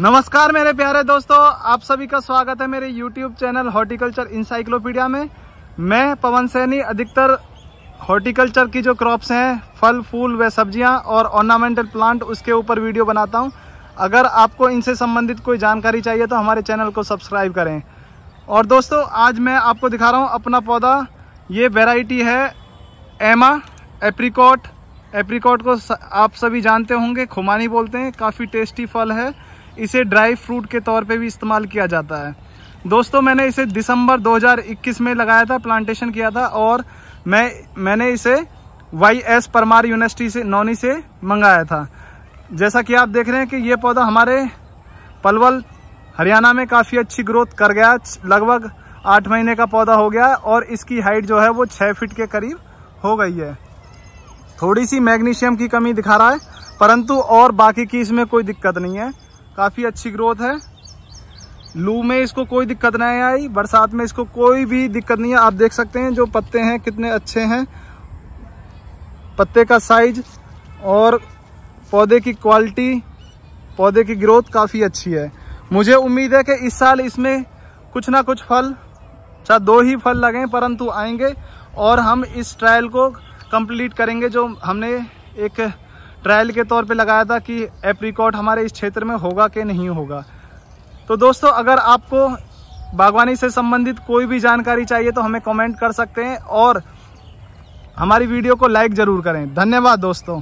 नमस्कार मेरे प्यारे दोस्तों आप सभी का स्वागत है मेरे YouTube चैनल हॉर्टिकल्चर इंसाइक्लोपीडिया में मैं पवन सैनी अधिकतर हॉर्टिकल्चर की जो क्रॉप्स हैं फल फूल व सब्जियां और ऑर्नामेंटल प्लांट उसके ऊपर वीडियो बनाता हूं अगर आपको इनसे संबंधित कोई जानकारी चाहिए तो हमारे चैनल को सब्सक्राइब करें और दोस्तों आज मैं आपको दिखा रहा हूँ अपना पौधा ये वेराइटी है एमा एप्रिकॉट एप्रिकॉट को आप सभी जानते होंगे खुमानी बोलते हैं काफ़ी टेस्टी फल है इसे ड्राई फ्रूट के तौर पे भी इस्तेमाल किया जाता है दोस्तों मैंने इसे दिसंबर 2021 में लगाया था प्लांटेशन किया था और मैं मैंने इसे वाई एस परमार यूनिवर्सिटी से नौनी से मंगाया था जैसा कि आप देख रहे हैं कि ये पौधा हमारे पलवल हरियाणा में काफ़ी अच्छी ग्रोथ कर गया लगभग आठ महीने का पौधा हो गया और इसकी हाइट जो है वो छः फिट के करीब हो गई है थोड़ी सी मैग्नीशियम की कमी दिखा रहा है परंतु और बाकी की इसमें कोई दिक्कत नहीं है काफ़ी अच्छी ग्रोथ है लू में इसको कोई दिक्कत नहीं आई बरसात में इसको कोई भी दिक्कत नहीं है आप देख सकते हैं जो पत्ते हैं कितने अच्छे हैं पत्ते का साइज और पौधे की क्वालिटी पौधे की ग्रोथ काफ़ी अच्छी है मुझे उम्मीद है कि इस साल इसमें कुछ ना कुछ फल चाहे अच्छा, दो ही फल लगे परंतु आएंगे और हम इस ट्रायल को कंप्लीट करेंगे जो हमने एक ट्रायल के तौर पे लगाया था कि एप्रीकॉट हमारे इस क्षेत्र में होगा कि नहीं होगा तो दोस्तों अगर आपको बागवानी से संबंधित कोई भी जानकारी चाहिए तो हमें कमेंट कर सकते हैं और हमारी वीडियो को लाइक ज़रूर करें धन्यवाद दोस्तों